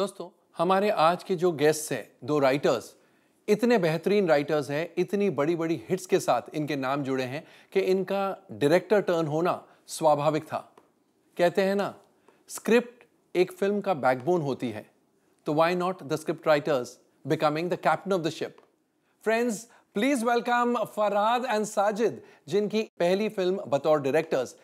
दोस्तों हमारे आज के जो गेस्ट हैं दो राइटर्स इतने बेहतरीन राइटर्स हैं इतनी बड़ी बड़ी हिट्स के साथ इनके नाम जुड़े हैं कि इनका डायरेक्टर टर्न होना स्वाभाविक था कहते हैं ना स्क्रिप्ट एक फिल्म का बैकबोन होती है तो why not the script writers becoming the captain of the ship friends please welcome Farhad and Sajid जिनकी पहली फिल्म बतौर डायरेक्टर्स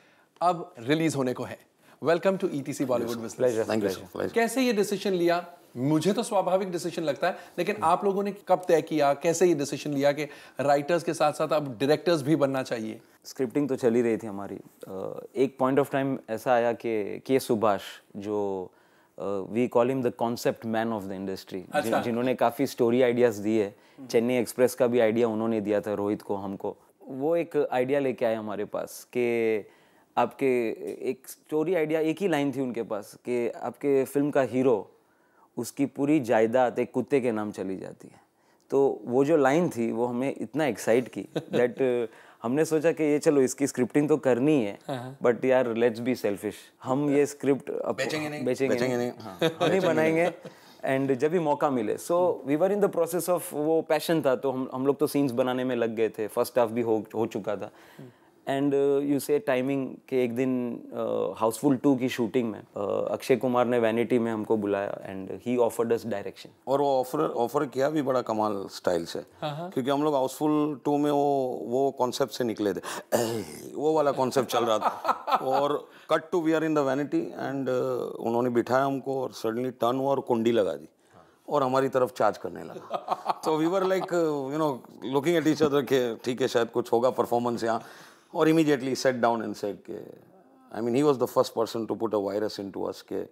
अब रिलीज होने को है वेलकम टू ईटीसी बॉलीवुड कैसे ये डिसीजन लिया मुझे तो स्वाभाविक डिसीजन लगता है लेकिन आप लोगों ने कब तय किया कैसे ये डिसीजन लिया कि राइटर्स के साथ साथ अब डायरेक्टर्स भी बनना चाहिए स्क्रिप्टिंग तो चली रही थी हमारी एक पॉइंट ऑफ टाइम ऐसा आया कि के सुभाष जो we call him the concept man of the industry जिन्होंने काफ़ी स्टोरी आइडियाज़ दी है चेन्नई एक्सप्रेस का भी आइडिया उन्होंने दिया था रोहित को हमको वो एक आइडिया लेके आए हमारे पास कि आपके एक स्टोरी आइडिया एक ही लाइन थी उनके पास कि आपके फिल्म का हीरो उसकी पूरी जायदाद एक कुत्ते के नाम चली जाती है तो वो जो लाइन थी वो हमें इतना एक्साइट की दैट uh, हमने सोचा कि ये चलो इसकी स्क्रिप्टिंग तो करनी है बट हाँ, हाँ। यार लेट्स बी सेल्फिश हम ये स्क्रिप्ट बेचेंगे नहीं बेचेंगे, नहीं, नहीं। हाँ, बनाएंगे एंड जब भी मौका मिले so we were in the process of वो पैशन था तो हम हम लोग तो सीन्स बनाने में लग गए थे फर्स्ट हाफ भी हो हो चुका था एंड यू से टाइमिंग के एक दिन हाउसफुल uh, टू की शूटिंग में अक्षय uh, कुमार ने वैनिटी में हमको बुलाया and he offered us direction और वो ऑफर ऑफर किया भी बड़ा कमाल स्टाइल से हाँ, हाँ। क्योंकि हम लोग हाउसफुल टू में वो वो कॉन्सेप्ट से निकले थे ए, वो वाला कॉन्सेप्ट चल रहा था और cut to we are in the vanity and उन्होंने बिठाया हमको और सडनली टर्न हुआ और कुंडी लगा दी और हमारी तरफ चार्ज करने लगा तो we were like you know looking at each other के ठीक है शायद कुछ होगा परफॉर्मेंस यहाँ और immediately set down in set के I mean he was the first person to put a virus into us के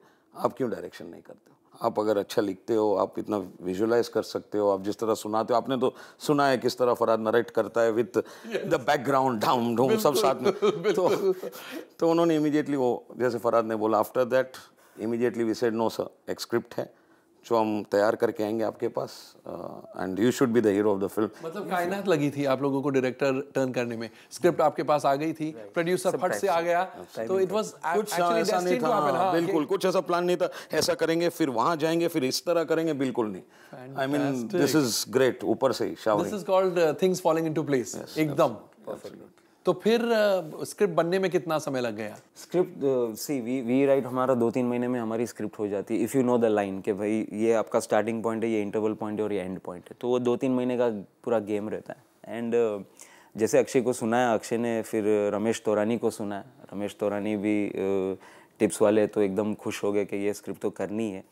आप क्यों डायरेक्शन नहीं करते हो आप अगर अच्छा लिखते हो आप इतना विजुलाइज कर सकते हो आप जिस तरह सुनाते हो आपने तो सुना है किस तरह फराद नरेक्ट करता है विथ द बैकग्राउंड डाउन ढूंढ सब साथ में तो तो उन्होंने इमीडिएटली वो जैसे फराद ने बोला after that immediately we said no sir एक स्क्रिप्ट है जो हम तैयार करके आएंगे आपके पास and you should be the hero of the film मतलब कायनात लगी थी आप लोगों को डायरेक्टर टर्न करने में स्क्रिप्ट आपके पास आ गई थी प्रोड्यूसर फट से आ गया तो इट वाज कुछ हाँ, ऐसा नहीं था हाँ। बिल्कुल कुछ ऐसा प्लान नहीं था ऐसा करेंगे फिर वहां जाएंगे फिर इस तरह करेंगे बिल्कुल नहीं I mean this is great ऊपर से this is called things falling into place एकदम परफेक्ट तो फिर स्क्रिप्ट बनने में कितना समय लग गया script see we we write हमारा दो तीन महीने में हमारी स्क्रिप्ट हो जाती है if you know the line कि भाई ये आपका स्टार्टिंग पॉइंट है ये इंटरवल पॉइंट है और ये एंड पॉइंट है तो वो दो तीन महीने का पूरा गेम रहता है एंड uh, जैसे अक्षय को सुनाया अक्षय ने फिर रमेश तोरानी को सुनाया रमेश तोरानी भी टिप्स वाले तो एकदम खुश हो गए कि ये स्क्रिप्ट तो करनी है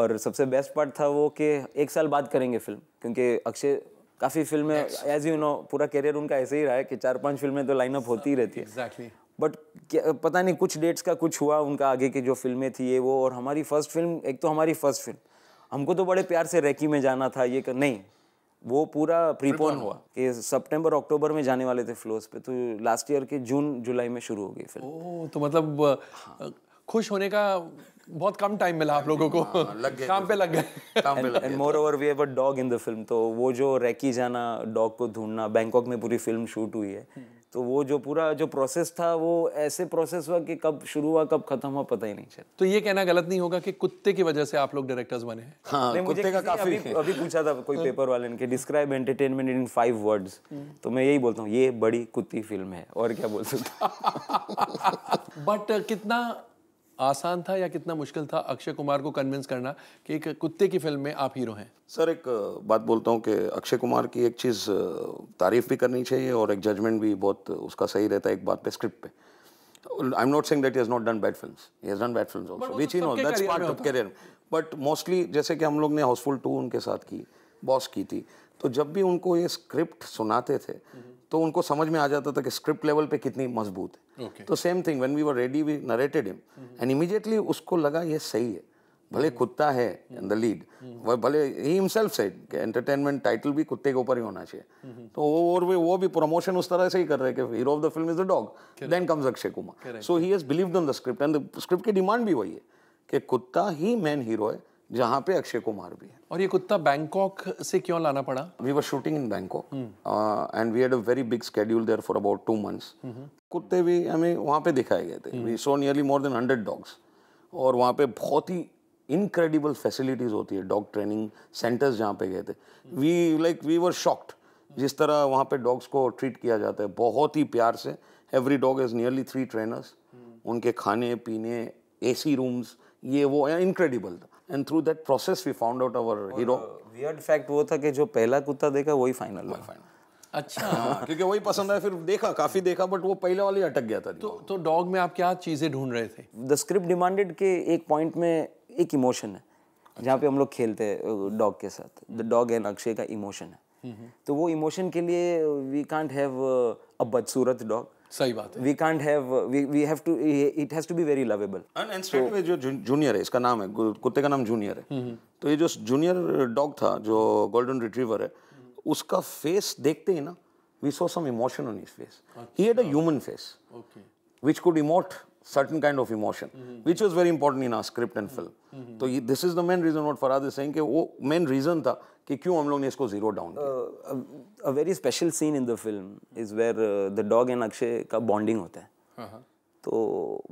और सबसे बेस्ट पार्ट था वो कि एक साल बाद करेंगे फिल्म क्योंकि अक्षय काफ़ी फिल्में एज यू नो पूरा करियर उनका ऐसे ही रहा है कि चार पांच फिल्में तो लाइनअप होती ही रहती है एग्जैक्टली exactly. बट पता नहीं कुछ डेट्स का कुछ हुआ उनका आगे की जो फिल्में थी ये वो और हमारी फर्स्ट फिल्म एक तो हमारी फर्स्ट फिल्म हमको तो बड़े प्यार से रैकी में जाना था ये कर नहीं वो पूरा प्रीपोन हुआ कि सितंबर अक्टूबर में जाने वाले थे फ्लोस पे तो लास्ट ईयर के जून जुलाई में शुरू हो गई फिल्म ओ, तो मतलब हाँ। खुश होने का बहुत कम टाइम मिला आप लोगों को हाँ, लग गए काम पे लग गए and moreover we have a dog in the film तो वो जो रैकी जाना डॉग को ढूंढना बैंकॉक में पूरी फिल्म शूट हुई है हम्म। तो वो जो पूरा जो प्रोसेस था वो ऐसे प्रोसेस हुआ कि कब शुरू हुआ कब खत्म हुआ पता ही नहीं चला तो ये कहना गलत नहीं होगा कि कुत्ते की वजह से आप लोग डायरेक्टर्स बने हैं हाँ, कुत्ते का काफी अभी, अभी पूछा था कोई पेपर वाले ने कि describe entertainment in five words तो मैं यही बोलता हूँ ये बड़ी कुत्ती फिल्म है और क्या बोल सकता बट कितना आसान था या कितना मुश्किल था अक्षय कुमार को कन्विंस करना कि एक कुत्ते की फिल्म में आप हीरो हैं सर एक बात बोलता हूँ कि अक्षय कुमार की एक चीज़ तारीफ भी करनी चाहिए और एक जजमेंट भी बहुत उसका सही रहता है एक बात पे स्क्रिप्ट पे I am not saying that he has not done bad film he has done bad film which he know that's part of career but mostly जैसे कि हम लोग ने हाउसफुल टू उनके साथ की बॉस की थी तो जब भी उनको ये स्क्रिप्ट सुनाते थे तो उनको समझ में आ जाता था कि स्क्रिप्ट लेवल पे कितनी मजबूत है okay. तो same thing when we were ready we narrated him and immediately उसको लगा ये सही है भले mm-hmm. कुत्ता है इन द लीड वह भले ही हिमसेल्फ सेड एंटरटेनमेंट टाइटल भी कुत्ते के ऊपर ही होना चाहिए mm-hmm. तो वो और भी वो भी प्रमोशन उस तरह से ही कर रहे हैं कि hero of the film is the dog then comes Akshay Kumar so he has believed on the script and script की डिमांड भी वही है कि कुत्ता ही मेन हीरो है जहाँ पे अक्षय कुमार भी है और ये कुत्ता बैंकॉक से क्यों लाना पड़ा we were shooting in Bangkok and we had a very big schedule there for about two months कुत्ते भी हमें वहाँ पे दिखाए गए थे we saw nearly more than hundred dogs और वहाँ पे बहुत ही इनक्रेडिबल फैसिलिटीज होती है डॉग ट्रेनिंग सेंटर्स जहाँ पे गए थे we like we were shocked जिस तरह वहाँ पे डॉग्स को ट्रीट किया जाता है बहुत ही प्यार से every dog is nearly three trainers उनके खाने पीने ए सी रूम्स ये वो इनक्रेडिबल था and through that process we found out our hero weird fact वो था कि जो पहला कुत्ता देखा वही फाइनल वही फाइनल अच्छा हाँ, क्योंकि वही पसंद आया फिर देखा काफी देखा बट वो पहले वाले अटक गया था तो तो डॉग में आप क्या चीजें ढूंढ रहे थे द स्क्रिप्ट डिमांडेड के एक पॉइंट में एक इमोशन है अच्छा। जहाँ पे हम लोग खेलते हैं डॉग के साथ द डॉग एंड अक्षय का इमोशन है हम्म, हम्म। तो वो इमोशन के लिए वी कांट हैव अ बदसूरत डॉग सही बात है we can't have we have to it has to be very lovable and and straight way जो जूनियर है इसका नाम है कुत्ते का नाम जूनियर है हम्म, हम्म। तो ये जो जूनियर डॉग था जो गोल्डन रिट्रीवर है उसका फेस देखते ही ना we saw some emotion on his face he had a human face okay which could emote certain kind of emotion, mm -hmm. which was very important in our script and film. Mm -hmm. तो this is the main reason what Farhad is saying कि वो main reason था कि क्यों हम लोग ने इसको zero down a very special scene in the film is where the dog and Akshay का बॉन्डिंग होता है uh -huh. तो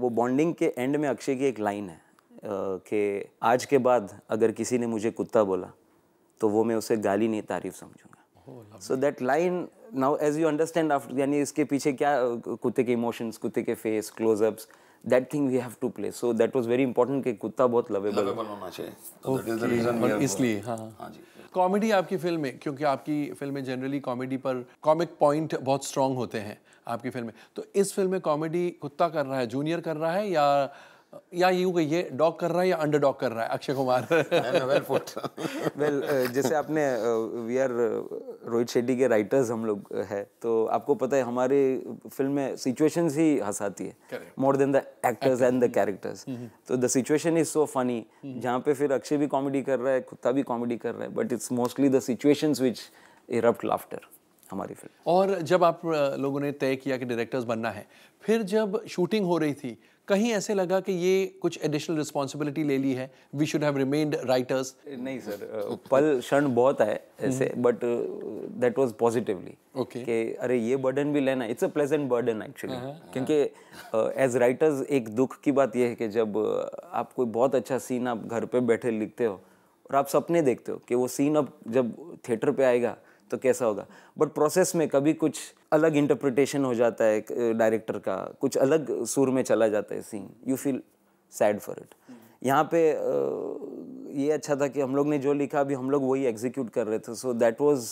वो बॉन्डिंग के एंड में अक्षय की एक लाइन है uh, कि आज के बाद अगर किसी ने मुझे कुत्ता बोला तो वो मैं उसे गाली नहीं तारीफ समझूंगा so that line now as you understand after यानी इसके पीछे क्या कुत्ते के इमोशंस कुत्ते के face closeups that thing we have to play so that was very important कि कुत्ता बहुत लवेबल लवेबल होना चाहिए तो दैट इज द रीजन इसलिए हां हां हाँ जी कॉमेडी आपकी फिल्म में क्योंकि आपकी फिल्में जनरली कॉमेडी पर कॉमिक पॉइंट बहुत स्ट्रांग होते हैं आपकी फिल्म में तो इस फिल्म में कॉमेडी कुत्ता कर रहा है जूनियर कर रहा है या या यूँ कहिए ये डॉग कर रहा है या अंडर डॉग कर रहा है Akshay Kumar well well, uh, जैसे आपने we uh, are uh, Rohit Shetty के राइटर्स हम लोग uh, है तो आपको पता है हमारी फिल्म में सिचुएशंस ही हंसाती है more than the actors and the characters तो the situation is so funny जहाँ पे फिर अक्षय भी कॉमेडी कर रहा है कुत्ता भी कॉमेडी कर रहा है but it's mostly the situations which erupt laughter हमारी फिल्म और जब आप लोगों ने तय किया कि डायरेक्टर्स बनना है फिर जब शूटिंग हो रही थी कहीं ऐसे लगा कि ये कुछ एडिशनल रिस्पॉन्सिबिलिटी ले ली है we should have remained writers नहीं सर पल क्षण बहुत है ऐसे but that was positively okay अरे ये बर्डन भी लेना इट्स हाँ, हाँ, हाँ। अ प्लेजेंट बर्डन एक्चुअली क्योंकि एज राइटर्स एक दुख की बात यह है कि जब आप कोई बहुत अच्छा सीन आप घर पे बैठे लिखते हो और आप सपने देखते हो कि वो सीन अब जब थिएटर पे आएगा तो कैसा होगा बट प्रोसेस में कभी कुछ अलग इंटरप्रिटेशन हो जाता है डायरेक्टर का कुछ अलग सुर में चला जाता है scene you feel sad for it यहाँ पे ये अच्छा था कि हम लोग ने जो लिखा अभी हम लोग वही एग्जीक्यूट कर रहे थे so that was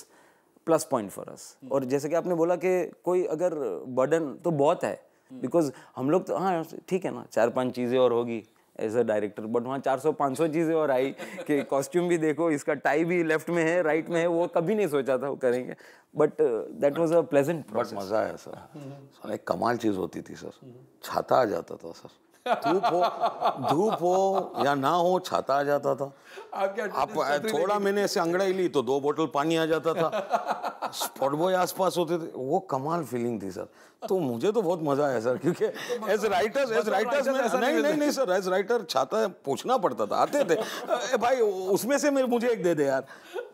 plus point for us और जैसे कि आपने बोला कि कोई अगर बर्डन तो बहुत है बिकॉज हम लोग तो हाँ ठीक है ना चार पांच चीज़ें और होगी एज अ डायरेक्टर बट वहाँ 400-500 चीज़ें और आई कि कॉस्ट्यूम भी देखो इसका टाई भी लेफ्ट में है राइट में है वो कभी नहीं सोचा था वो करेंगे but that was a pleasant but मज़ा आया सर हम्म। सर एक कमाल चीज़ होती थी सर हम्म। छाता आ जाता था सर धूप हो धूप हो या ना हो छाता आ जाता था आप क्या आप थोड़ा मैंने ऐसे अंगड़ाई ली तो दो बोतल पानी आ जाता था स्पॉट बॉय आसपास होते थे वो कमाल फीलिंग थी सर तो मुझे तो बहुत मजा आया सर क्योंकि एज राइटर एज राइटर में नहीं नहीं नहीं सर एज राइटर छाता पूछना पड़ता था आते थे भाई उसमें से मेरे मुझे एक दे दे यार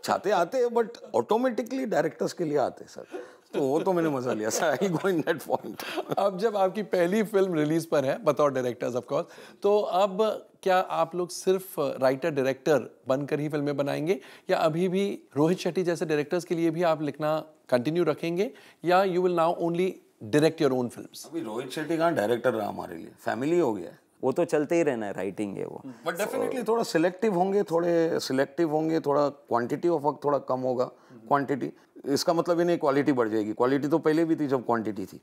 छाते आते बट ऑटोमेटिकली डायरेक्टर्स के लिए आते सर तो वो तो मैंने मजा लिया sir I go in that point अब जब आपकी पहली फिल्म रिलीज पर है बतौर डायरेक्टर्स ऑफ कोर्स तो अब क्या आप लोग सिर्फ राइटर डायरेक्टर बनकर ही फिल्में बनाएंगे या अभी भी रोहित शेट्टी जैसे डायरेक्टर्स के लिए भी आप लिखना कंटिन्यू रखेंगे या you will now only direct your own film अभी रोहित शेट्टी का डायरेक्टर रहा हमारे लिए फैमिली हो गया वो तो चलते ही रहना है राइटिंग है वो बट डेफिनेटली so, थोड़ा सिलेक्टिव होंगे थोड़े सिलेक्टिव होंगे थोड़ा क्वांटिटी ऑफ वर्क थोड़ा कम होगा क्वांटिटी इसका मतलब ये नहीं क्वालिटी बढ़ जाएगी क्वालिटी तो पहले भी थी जब क्वांटिटी थी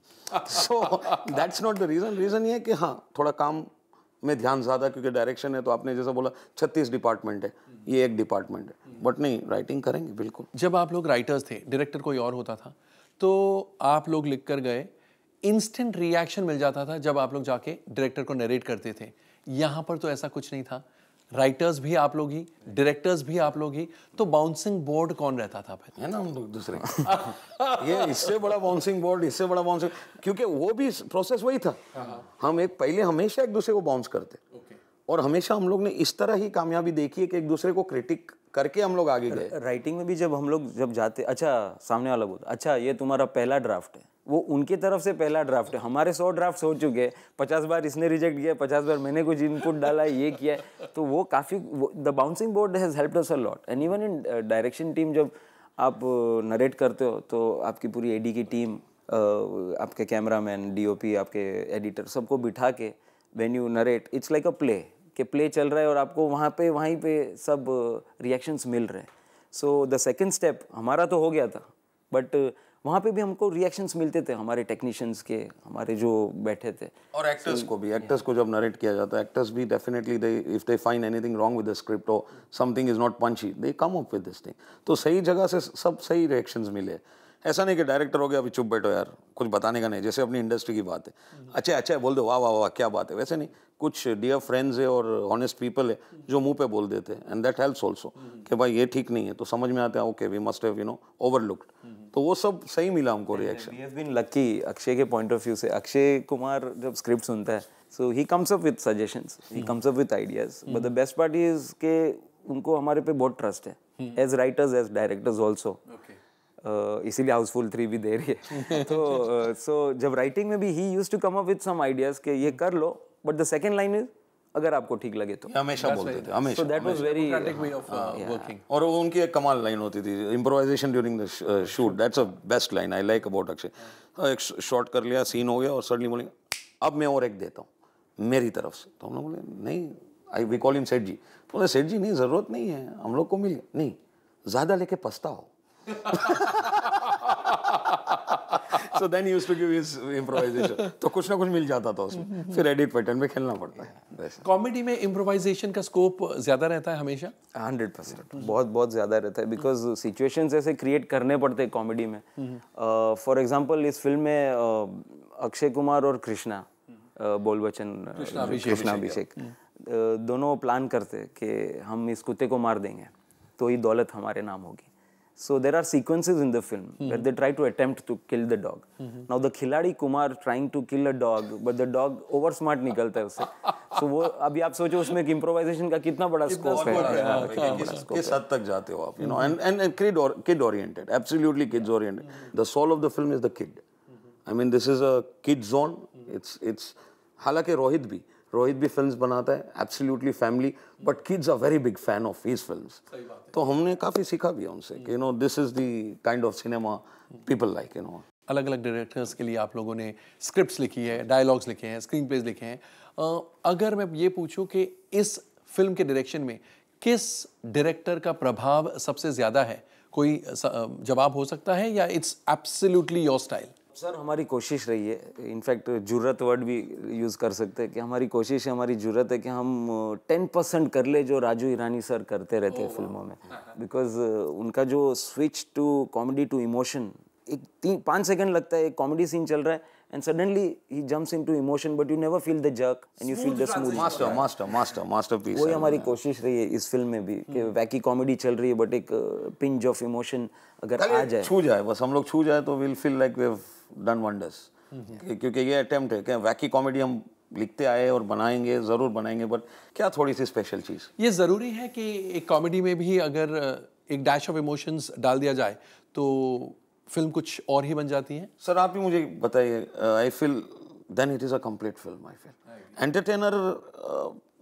so that's not the reason reason ये है कि हाँ थोड़ा काम में ध्यान ज़्यादा क्योंकि डायरेक्शन है तो आपने जैसा बोला छत्तीस डिपार्टमेंट है ये एक डिपार्टमेंट है बट नहीं राइटिंग करेंगे बिल्कुल जब आप लोग राइटर्स थे डायरेक्टर कोई और होता था तो आप लोग लिख कर गए इंस्टेंट रिएक्शन मिल जाता था जब आप लोग जाके डायरेक्टर को नरेट करते थे यहाँ पर तो ऐसा कुछ नहीं था राइटर्स भी आप लोग ही डायरेक्टर्स भी आप लोग ही तो बाउंसिंग बोर्ड कौन रहता था फिर है ना हम लोग दूसरे ये इससे बड़ा बाउंसिंग बोर्ड इससे बड़ा बाउंसिंग क्योंकि वो भी प्रोसेस वही था हाँ, हाँ। हम एक पहले हमेशा एक दूसरे को बाउंस करते और हमेशा हम लोग ने इस तरह ही कामयाबी देखी है कि एक दूसरे को क्रिटिक करके हम लोग आगे गए राइटिंग में भी जब हम लोग जब जाते अच्छा सामने वाला बोलता अच्छा ये तुम्हारा पहला ड्राफ्ट है वो उनके तरफ से पहला ड्राफ्ट है हमारे सौ ड्राफ्ट हो चुके हैं पचास बार इसने रिजेक्ट किया पचास बार मैंने कुछ इनपुट डाला ये किया तो वो काफ़ी the bouncing board has help us a lot and even in direction team जब आप नरेट uh, करते हो तो आपकी पूरी एडी की टीम uh, आपके कैमरामैन डीओपी आपके एडिटर सबको बिठा के when you narrate it's like a play कि प्ले चल रहा है और आपको वहाँ पे वहीं पे सब रिएक्शंस uh, मिल रहे हैं सो द सेकेंड स्टेप हमारा तो हो गया था बट वहाँ पे भी हमको रिएक्शंस मिलते थे हमारे टेक्नीशियंस के हमारे जो बैठे थे और एक्टर्स so, को भी एक्टर्स को जब नरेट किया जाता है एक्टर्स भी definitely they if they find anything wrong with the script और something is not punchy they come up with this thing तो सही जगह से सब सही रिएक्शंस मिले ऐसा नहीं कि डायरेक्टर हो गया अभी चुप बैठो यार कुछ बताने का नहीं जैसे अपनी इंडस्ट्री की बात है hmm. अच्छा अच्छा बोल दो वाह वाह वाह क्या बात है वैसे नहीं कुछ डियर फ्रेंड्स है और ऑनेस्ट पीपल है जो मुंह पे बोल देते हैं एंड दैट हेल्प्स ऑल्सो कि भाई ये ठीक नहीं है तो समझ में आता है okay we must have you know overlooked तो वो सब सही मिला हमको रिएक्शन बीन लकी अक्षय के पॉइंट ऑफ व्यू से अक्षय कुमार जब स्क्रिप्ट सुनता है so he comes up with suggestion he comes up with ideas but the best part is के उनको हमारे पे बहुत ट्रस्ट है as writers as directors also इसीलिए हाउसफुल थ्री भी दे रही है तो सो uh, जब राइटिंग में भी he used to come up with some ideas के ये कर लो but the second line is अगर आपको ठीक लगे तो हमेशा बोलते थे हमेशा दैट वाज वेरी वर्किंग और वो उनकी एक कमाल लाइन होती थी improvisation during the shoot that's a best line I like about Akshay एक शॉट कर लिया सीन हो गया और सडनली बोले अब मैं और एक देता हूँ मेरी तरफ से तो हम लोग बोले नहीं आई वी कॉल इन सेठ जी तो बोले सेठ जी नहीं ज़रूरत नहीं है हम लोग को मिल नहीं ज़्यादा लेके पछताओ so then used to give his improvisation तो कुछ ना कुछ मिल जाता था उसमें फिर एडिट पैटर्न में खेलना पड़ता है कॉमेडी में इम्प्रोवाइजेशन का स्कोप ज्यादा रहता है हमेशा हंड्रेड परसेंट बहुत बहुत ज्यादा रहता है बिकॉज सिचुएशन ऐसे क्रिएट करने पड़ते हैं कॉमेडी में फॉर हम्म। uh, एग्जाम्पल इस फिल्म में uh, अक्षय कुमार और uh, uh, Krishna Bol Bachchan Abhishek uh, दोनों प्लान करते कि हम इस कुत्ते को मार देंगे तो ये दौलत हमारे नाम होगी So there are sequences in the film mm -hmm. where they try to attempt to kill the dog. Mm -hmm. Now the khiladi kumar trying to kill a dog, but the dog over smart nikalta hai usse so wo abhi aap socho usme एक improvisation ka kitna bada scope है. किस हद tak jate ho aap You know, and and, and kid or kid oriented, absolutely kids oriented. mm-hmm. The soul of the film is the kid. mm-hmm. I mean, this is a kid zone. mm-hmm. It's it's हालांकि रोहित भी रोहित भी films बनाता है absolutely family but kids are very big fan of his films तो हमने काफ़ी सीखा भी उनसे कि you know this is the kind of cinema people like you know अलग अलग डायरेक्टर्स के लिए आप लोगों ने स्क्रिप्ट्स लिखी है डायलॉग्स लिखे हैं स्क्रीन प्लेज लिखे हैं uh, अगर मैं ये पूछूं कि इस फिल्म के डायरेक्शन में किस डायरेक्टर का प्रभाव सबसे ज़्यादा है कोई जवाब हो सकता है या it's absolutely your style sir हमारी कोशिश रही है इनफैक्ट जरूरत वर्ड भी यूज़ कर सकते हैं कि हमारी कोशिश है हमारी जरूरत है कि हम टेन परसेंट कर ले जो राजू ईरानी सर करते रहते हैं oh, फिल्मों में बिकॉज उनका जो switch to comedy to emotion एक तीन पाँच सेकेंड लगता है एक कॉमेडी सीन चल रहा है and suddenly he jumps into emotion but you never feel the jerk and smooth you feel the smooth master master master masterpiece वही हमारी कोशिश रही है इस फिल्म में भी कि वैकी hmm. कॉमेडी चल रही है बट एक पिंच ऑफ इमोशन अगर आ जाए छू जाए बस हम लोग छू जाए तो will feel like we have done wonders क्योंकि ये अटेम्प्ट है कि वैकी कॉमेडी हम लिखते आए और बनाएंगे ज़रूर बनाएंगे बट क्या थोड़ी सी स्पेशल चीज़ ये ज़रूरी है कि एक कॉमेडी में भी अगर uh, एक डैश ऑफ इमोशंस डाल दिया जाए तो फिल्म कुछ और ही बन जाती है सर आप ही मुझे बताइए I feel then it is a complete film I feel entertainer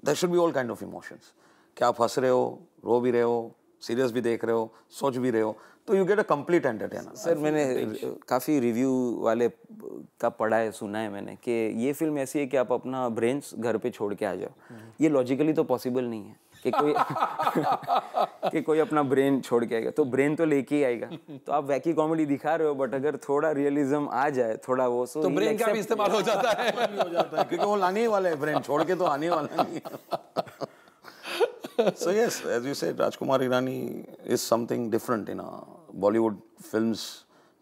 there should be all kind of emotions क्या आप हंस रहे हो रो भी रहे हो सीरियस भी देख रहे हो सोच भी रहे हो तो you get a complete entertainer sir मैंने काफ़ी रिव्यू वाले का पढ़ा है सुना है मैंने कि ये फिल्म ऐसी है कि आप अपना ब्रेंस घर पे छोड़ के आ जाओ हम्म। ये लॉजिकली तो पॉसिबल नहीं है कि कोई कि कोई अपना ब्रेन छोड़ के आएगा तो ब्रेन तो लेके ही आएगा तो आप वैकी कॉमेडी दिखा रहे हो बट अगर थोड़ा रियलिज्म आ जाए थोड़ा वो सो तो ब्रेन का भी इस्तेमाल हो जाता है क्योंकि वो लाने ही वाला है ब्रेन छोड़ के तो आने वाला नहीं so yes as you said Rajkumar Hirani is something different in Bollywood films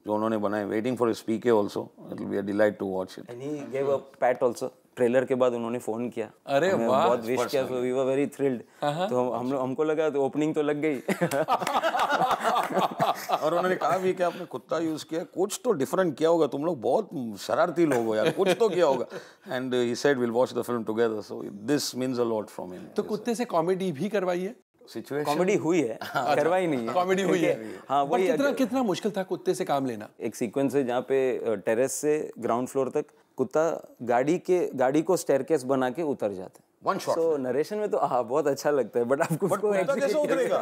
जो उन्होंने बनाए वेटिंग फॉर स्पीके also it will be a delight to watch it and he give a pat also trailer के बाद उन्होंने फोन किया अरे बहुत विश किया so we were very thrilled तो हम लोग हमको लगा तो ओपनिंग तो लग गई और उन्होंने कहा भी कि आपने कुत्ता यूज किया कुछ तो डिफरेंट किया होगा तुम लोग बहुत शरारती लोग हो यार कुछ तो किया होगा and he said will watch the film together so this means a lot from him तो कुत्ते से कॉमेडी भी करवाइए सिचुएशन कॉमेडी हुई है अच्छा। करवाई नहीं है कॉमेडी हुई है हाँ वही कितना कितना मुश्किल था कुत्ते से काम लेना एक सीक्वेंस है जहाँ पे टेरेस से ग्राउंड फ्लोर तक कुत्ता गाड़ी के गाड़ी को स्टेरकेस बना के उतर जाते वन शॉट नरेशन में तो हाँ बहुत अच्छा लगता है बट आपको बट कुत्ता कैसे उतरेगा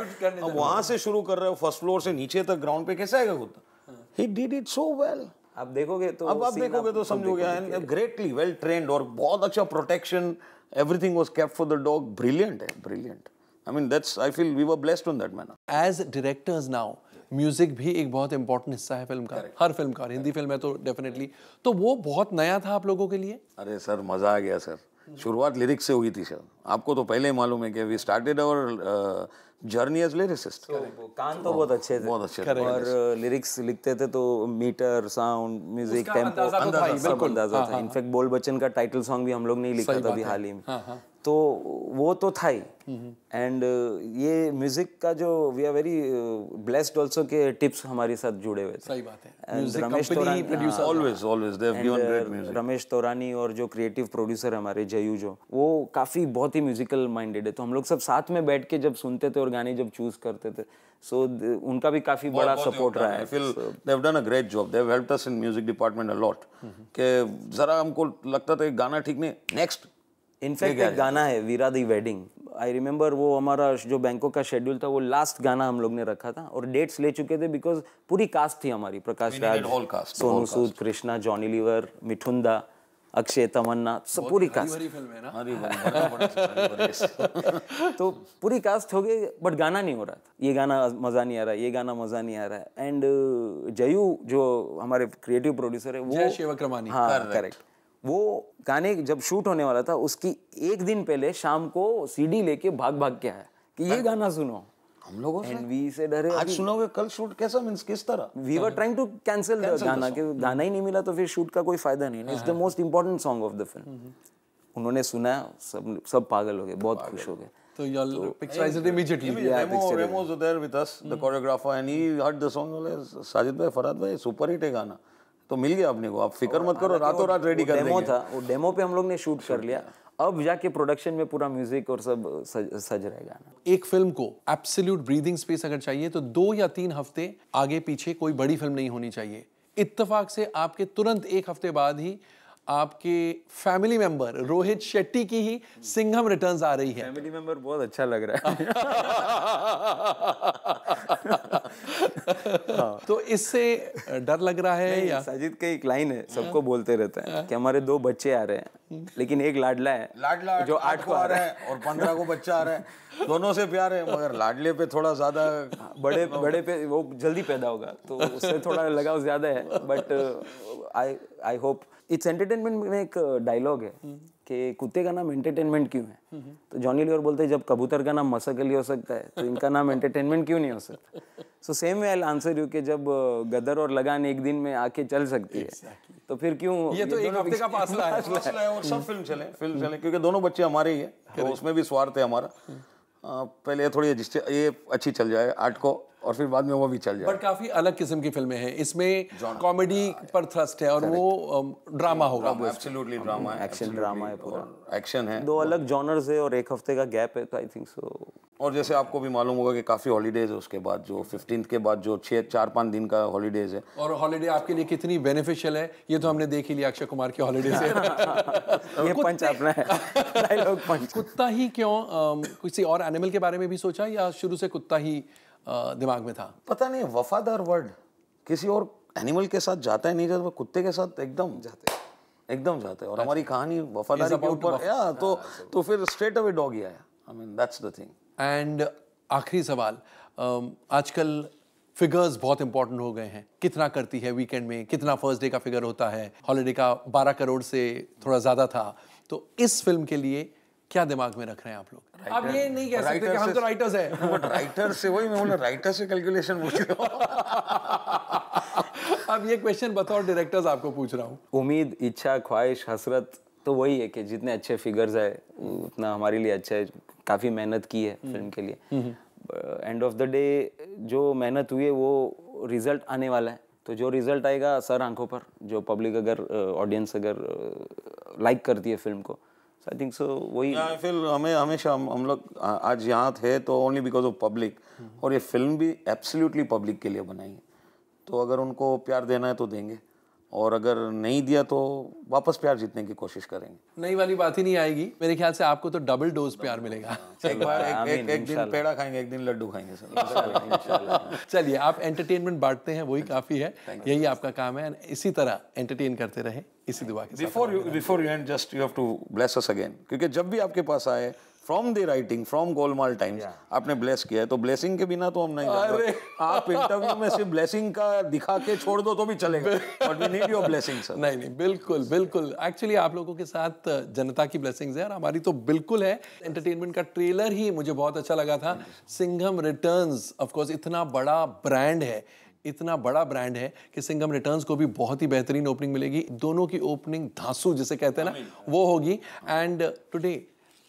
अब से शुरू कर रहे हो फर्स्ट फ्लोर से नीचे तक ग्राउंड पे कैसे आएगा कुत्ता he did it so well आप देखोगे तो अब आप देखोगे तो समझोगे एंड ग्रेटली वेल ट्रेंड और बहुत अच्छा protection everything was kept for the dog brilliant है brilliant I mean that's I feel we were blessed on that man as directors now music भी एक बहुत इंपॉर्टेंट हिस्सा है फिल्म का Correct. हर फिल्म का हिंदी फिल्म है तो डेफिनेटली तो वो बहुत नया था आप लोगों के लिए अरे सर मज़ा आ गया सर शुरुआत लिरिक्स से हुई थी सर आपको तो पहले ही मालूम है कि we started our journey as lyricist कान तो बहुत अच्छे थे बहुत अच्छे थे और लिरिक्स uh, लिखते थे तो मीटर साउंड म्यूजिक टेम्पो अंदाजा तो था इनफैक्ट हाँ, हाँ, हाँ। बोल बच्चन का टाइटल सॉन्ग भी हम लोग नहीं लिखा था अभी हाल ही में तो वो तो था ही एंड uh, ये म्यूजिक का जो we are very blessed also के टिप्स हमारे साथ जुड़े हुए थे सही बात है Ramesh always always they have given great music Ramesh Taurani और जो क्रिएटिव प्रोड्यूसर हमारे जयू जो वो काफ़ी बहुत ही म्यूजिकल माइंडेड है तो हम लोग सब साथ में बैठ के जब सुनते थे और गाने जब चूज करते थे सो so, उनका भी काफ़ी बड़ा सपोर्ट रहा है they have done a great job they have helped us in music department a lot के ज़रा हमको लगता था गाना ठीक नहीं नेक्स्ट इनफैक्ट एक गाना है वीरा दी वेडिंग आई रिमेम्बर वो हमारा जो बैंकों का शेड्यूल था वो लास्ट गाना हम लोग ने रखा था और डेट्स ले चुके थे बिकॉज पूरी कास्ट थी हमारी प्रकाश राज सोनू सूद कृष्णा जॉनी लीवर मिठुंदा अक्षय तमन्ना सब पूरी कास्ट तो पूरी कास्ट हो गई बट गाना नहीं हो रहा था ये गाना मज़ा नहीं आ रहा है ये गाना मज़ा नहीं आ रहा है एंड uh, जयू जो हमारे क्रिएटिव प्रोड्यूसर है वो हाँ करेक्ट वो गाने जब शूट होने वाला था उसकी एक दिन पहले शाम को सीडी लेके भाग भाग के आया कि ये गाना सुनो हम लोगों से डरे आज सुनोगे कल शूट कैसा मींस किस तरह we were trying to cancel गाना कि गाना ही नहीं मिला तो फिर शूट का कोई फायदा नहीं it's the most important song of the film उन्होंने सुना सब सब पागल हो गए बहुत खुश हो गए तो you picturise it immediately it immediately. Yeah, there with us the choreographer and he heard the song all the song. Sajid bhai, Farad bhai, super hit hai तो मिल गया अपने को आप फिक्र मत करो रातों रात रेडी कर डेमो था वो डेमो पे हम लोग ने शूट कर लिया अब जाके प्रोडक्शन में पूरा म्यूजिक और सब सज, सज रहेगा ना एक फिल्म को एब्सोल्यूट ब्रीदिंग स्पेस अगर चाहिए तो दो या तीन हफ्ते आगे पीछे कोई बड़ी फिल्म नहीं होनी चाहिए इत्तेफाक से आपके तुरंत एक हफ्ते बाद ही आपके फैमिली मेंबर रोहित शेट्टी की ही सिंघम रिटर्न्स आ रही है फैमिली मेंबर बहुत अच्छा लग रहा है हाँ, तो इससे डर लग रहा है या साजिद का एक लाइन है सबको हाँ। बोलते रहते हैं हाँ। कि हमारे दो बच्चे आ रहे हैं हम्म। लेकिन एक लाडला है लाडला जो आठ को आ रहा है और पंद्रह को बच्चा आ रहा है दोनों से प्यार है मगर लाडले पे थोड़ा ज्यादा बड़े बड़े पे वो जल्दी पैदा होगा तो उससे थोड़ा लगाव ज्यादा है but I I hope it's entertainment में एक डायलॉग है हम्म। कि कुत्ते का नाम एंटरटेनमेंट क्यों है हम्म, हम्म। तो जॉनी लियोर बोलते हैं जब कबूतर का नाम मसकली हो सकता है तो इनका नाम एंटरटेनमेंट क्यों नहीं हो सकता so same way I answer you कि जब गदर और लगान एक दिन में आके चल सकती है तो फिर क्यों ये तो एक हफ्ते का फासला है, है और सब फिल्म चले फिल्म चले क्योंकि दोनों बच्चे हमारे ही है उसमें भी स्वार्थ है हमारा पहले थोड़ी ये अच्छी चल जाए आर्ट को और फिर बाद में वो भी चल जाए बट काफी अलग किस्म की फिल्में हैं इसमें कॉमेडी हाँ, पर थ्रस्ट है और वो ड्रामा होगा एब्सोल्युटली ड्रामा एक्शन ड्रामा है पूरा एक्शन है दो अलग जॉनर्स है और एक हफ्ते का गैप है तो आई थिंक सो और जैसे आपको भी मालूम होगा कि काफ़ी हॉलीडेज़ है उसके बाद जो फिफ्टीन के बाद जो छह चार पांच दिन का हॉलीडेज़ है और हॉलीडे आपके लिए कितनी बेनिफिशियल है ये तो हमने देख ही लिया अक्षय कुमार के हॉलीडे से ये पंच अपना है कुत्ता ही क्यों किसी और एनिमल के बारे में भी सोचा या शुरू से कुत्ता ही दिमाग में था पता नहीं वफादार वर्ड किसी और एनिमल के साथ जाता है नहीं जाता कुत्ते के साथ एकदम जाते एकदम जाते और अच्छा। हमारी कहानी वफादारी के ऊपर या तो हाँ, तो फिर स्ट्रेट अवे डॉग ही आया I mean that's the thing and uh, आखिरी सवाल um, आजकल फिगर्स बहुत इंपॉर्टेंट हो गए हैं कितना करती है वीकेंड में कितना फर्स्ट डे का फिगर होता है हॉलीडे का बारह करोड़ से थोड़ा ज़्यादा था तो इस फिल्म के लिए क्या दिमाग में रख रहे हैं आप लोग आप ये नहीं कह सकते कि हम तो राइटर्स हैं राइटर तो से वही मैं बोला राइटर से कैलकुलेशन पूछ रहा अब ये क्वेश्चन बतौर डायरेक्टर्स आपको पूछ रहा हूँ उम्मीद इच्छा ख्वाहिश हसरत तो वही है कि जितने अच्छे फिगर्स है उतना हमारे लिए अच्छा है काफ़ी मेहनत की है फिल्म के लिए एंड ऑफ द डे जो मेहनत हुई है वो रिजल्ट आने वाला है तो जो रिजल्ट आएगा सर आंखों पर जो पब्लिक अगर ऑडियंस अगर लाइक करती है फिल्म को आई थिंक सो वही आई फील हमें हमेशा हम हम लोग आज यहाँ थे तो ओनली बिकॉज ऑफ पब्लिक और ये फिल्म भी एब्सोल्युटली पब्लिक के लिए बनाई है तो अगर उनको प्यार देना है तो देंगे और अगर नहीं दिया तो वापस प्यार जीतने की कोशिश करेंगे नई वाली बात ही नहीं आएगी मेरे ख्याल से आपको तो डबल डोज प्यार मिलेगा एक बार एक, एक, एक दिन पेड़ा खाएंगे एक दिन लड्डू खाएंगे सर चलिए आप एंटरटेनमेंट बांटते हैं वही काफ़ी है यही आपका काम है इसी तरह एंटरटेन करते रहे इसी दुआ के before you before you and just you have to bless us again क्योंकि जब भी आपके पास आए from the writing from Golmaal times आपने ब्लेस किया है तो ब्लेसिंग के बिना तो हम नहीं अरे आप इंटरव्यू में सिर्फ ब्लेसिंग का दिखा के छोड़ दो तो भी चलेगा but we need your blessing sir नहीं नहीं बिल्कुल बिल्कुल एक्चुअली आप लोगों के साथ जनता की ब्लेसिंग्स है और हमारी तो बिल्कुल है एंटरटेनमेंट का ट्रेलर ही मुझे बहुत अच्छा लगा था सिंघम रिटर्न्स ऑफकोर्स इतना बड़ा ब्रांड है इतना बड़ा ब्रांड है कि सिंगम रिटर्न्स को भी बहुत ही बेहतरीन ओपनिंग मिलेगी दोनों की ओपनिंग धांसू जिसे कहते हैं ना वो होगी and today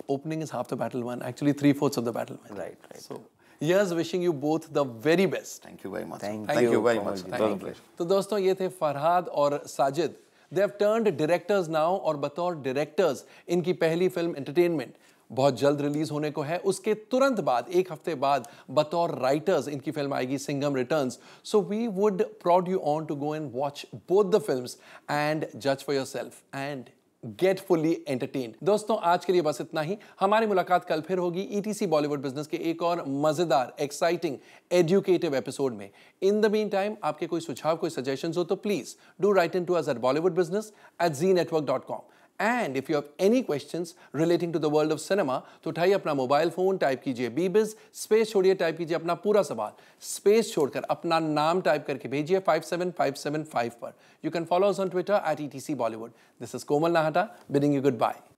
opening is half the battle won. Actually, three fourths of the battle won. Right, right. So, years wishing you both the very best. Thank you very much. Thank, Thank thank you, you very much. Thank you. you. तो दोस्तों ये थे फरहाद और Sajid. They have turned directors now और बतौर directors इनकी पहली film entertainment बहुत जल्द रिलीज होने को है उसके तुरंत बाद एक हफ्ते बाद बतौर राइटर्स इनकी फिल्म आएगी Singham returns so we would proud you on to go and watch both the films and जज for yourself and get fully entertain दोस्तों आज के लिए बस इतना ही हमारी मुलाकात कल फिर होगी ईटीसी बॉलीवुड बिजनेस के एक और मजेदार एक्साइटिंग एजुकेटिव एपिसोड में इन द मीन टाइम आपके कोई सुझाव कोई सजेशन हो तो please do write in to our Bollywood business at Zee network dot com and if you have any question relating to the world of cinema तो उठाइए अपना मोबाइल फोन टाइप कीजिए बीबिज स्पेस छोड़िए टाइप कीजिए अपना पूरा सवाल स्पेस छोड़कर अपना नाम टाइप करके भेजिए five five seven seven five पर you can follow on Twitter at E T C Bollywood this is Komal Nahta bidding you good bye